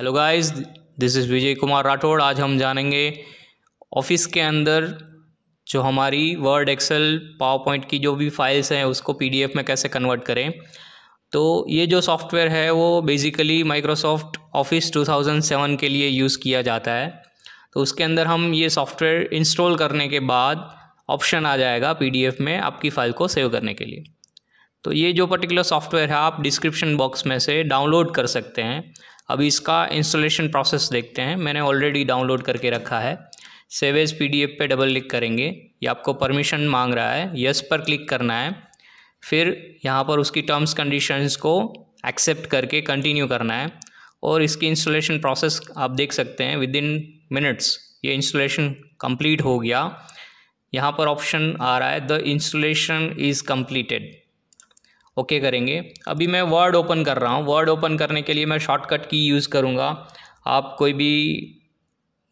hello guys this is Vijay Kumar Rathore आज हम जानेंगे ऑफिस के अंदर जो हमारी वर्ड एक्सेल पावर पॉइंट की जो भी फाइल्स हैं उसको पीडीएफ में कैसे कन्वर्ट करें तो ये जो सॉफ्टवेयर है वो बेसिकली माइक्रोसॉफ्ट ऑफिस 2007 के लिए यूज़ किया जाता है तो उसके अंदर हम ये सॉफ्टवेयर इंस्टॉल करने के बाद ऑप्शन आ जाएगा पी में आपकी फ़ाइल को सेव करने के लिए तो ये जो पर्टिकुलर सॉफ्टवेयर है आप डिस्क्रिप्शन बॉक्स में से डाउनलोड कर सकते हैं अब इसका इंस्टॉलेशन प्रोसेस देखते हैं मैंने ऑलरेडी डाउनलोड करके रखा है सेवेज एज पीडीएफ पे डबल क्लिक करेंगे ये आपको परमिशन मांग रहा है यस पर क्लिक करना है फिर यहाँ पर उसकी टर्म्स कंडीशंस को एक्सेप्ट करके कंटिन्यू करना है और इसकी इंस्टॉलेशन प्रोसेस आप देख सकते हैं विद इन मिनट्स ये इंस्टॉलेशन कंप्लीट हो गया यहाँ पर ऑप्शन आ रहा है the installation is completed okay okay करेंगे अभी मैं वर्ड ओपन कर रहा हूँ वर्ड ओपन करने के लिए मैं शॉर्टकट की यूज़ करूँगा आप कोई भी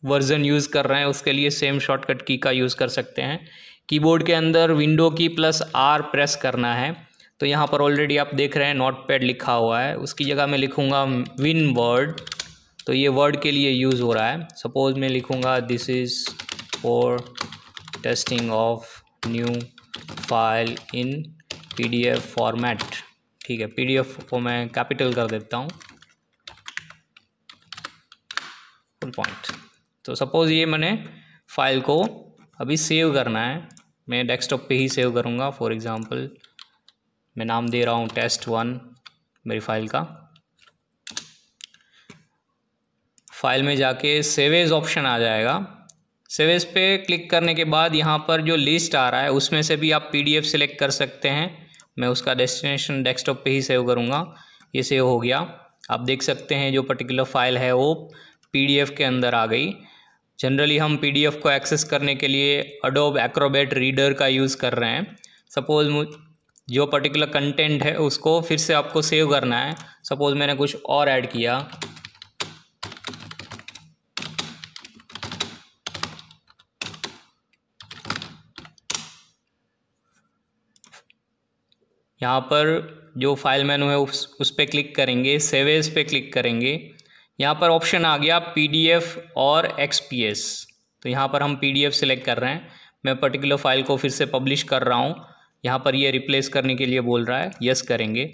वर्जन यूज़ कर रहे हैं उसके लिए सेम शॉर्टकट की का यूज़ कर सकते हैं कीबोर्ड के अंदर window key plus are press करना है तो यहाँ पर ऑलरेडी आप देख रहे हैं नोट पैड लिखा हुआ है उसकी जगह मैं लिखूँगा विन वर्ड तो ये वर्ड के लिए यूज़ हो रहा है सपोज मैं लिखूँगा this is for testing of new file in PDF format ठीक है पीडीएफ को मैं कैपिटल कर देता हूँ फुल पॉइंट तो सपोज़ ये मैंने फाइल को अभी सेव करना है मैं डेस्कटॉप पे ही सेव करूँगा फॉर एग्ज़ाम्पल मैं नाम दे रहा हूँ टेस्ट वन मेरी फाइल का फाइल में जाके सेवेज ऑप्शन आ जाएगा सेवेज पे क्लिक करने के बाद यहाँ पर जो लिस्ट आ रहा है उसमें से भी आप पीडीएफ सिलेक्ट कर सकते हैं मैं उसका डेस्टिनेशन डेस्कटॉप पे ही सेव करूँगा ये सेव हो गया आप देख सकते हैं जो पर्टिकुलर फाइल है वो पी के अंदर आ गई जनरली हम पी को एक्सेस करने के लिए अडोब एक्रोबेट रीडर का यूज़ कर रहे हैं सपोज़ जो पर्टिकुलर कंटेंट है उसको फिर से आपको सेव करना है सपोज़ मैंने कुछ और ऐड किया यहाँ पर जो फाइल मेनू है उस उस पर क्लिक करेंगे सेवेज पे क्लिक करेंगे यहाँ पर ऑप्शन आ गया पीडीएफ और एक्सपीएस तो यहाँ पर हम पीडीएफ सिलेक्ट कर रहे हैं मैं पर्टिकुलर फाइल को फिर से पब्लिश कर रहा हूँ यहाँ पर ये रिप्लेस करने के लिए बोल रहा है यस करेंगे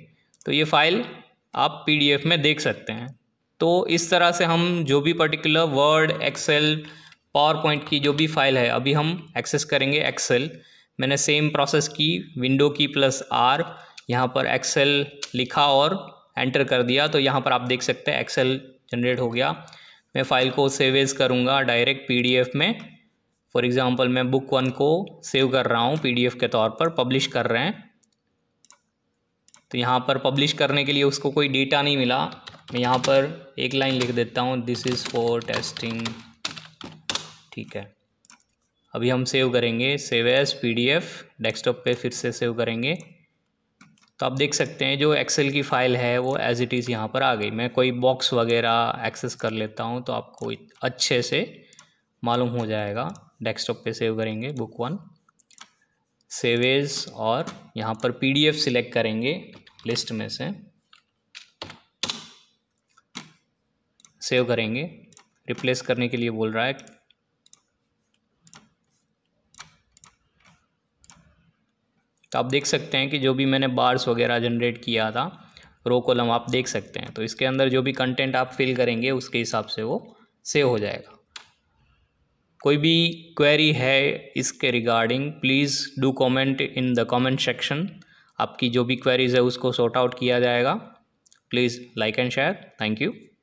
तो ये फाइल आप पी में देख सकते हैं तो इस तरह से हम जो भी particular Word Excel PowerPoint की जो भी फाइल है अभी हम एक्सेस करेंगे एक्सेल मैंने सेम प्रोसेस की विंडो की प्लस आर यहाँ पर एक्सेल लिखा और एंटर कर दिया तो यहाँ पर आप देख सकते हैं एक्सेल जनरेट हो गया मैं फ़ाइल को सेवेज करूँगा डायरेक्ट पी में फॉर एग्ज़ाम्पल मैं बुक वन को सेव कर रहा हूँ पी के तौर पर पब्लिश कर रहे हैं तो यहाँ पर पब्लिश करने के लिए उसको कोई डेटा नहीं मिला मैं यहाँ पर एक लाइन लिख देता हूँ दिस इज़ फॉर टेस्टिंग ठीक है अभी हम सेव करेंगे सेव एज पीडीएफ डेस्कटॉप पे फिर से सेव करेंगे तो आप देख सकते हैं जो एक्सेल की फ़ाइल है वो एज इट इज़ यहाँ पर आ गई मैं कोई बॉक्स वगैरह एक्सेस कर लेता हूँ तो आपको अच्छे से मालूम हो जाएगा डेस्कटॉप पे सेव करेंगे बुक वन सेवेज और यहाँ पर पीडीएफ सिलेक्ट करेंगे लिस्ट में से सेव करेंगे रिप्लेस करने के लिए बोल रहा है तो आप देख सकते हैं कि जो भी मैंने बार्स वगैरह जनरेट किया था रो कॉलम आप देख सकते हैं तो इसके अंदर जो भी कंटेंट आप फिल करेंगे उसके हिसाब से वो सेव हो जाएगा कोई भी क्वेरी है इसके regarding please do comment in the comment section आपकी जो भी क्वेरीज़ है उसको सॉर्ट आउट किया जाएगा please like and share thank you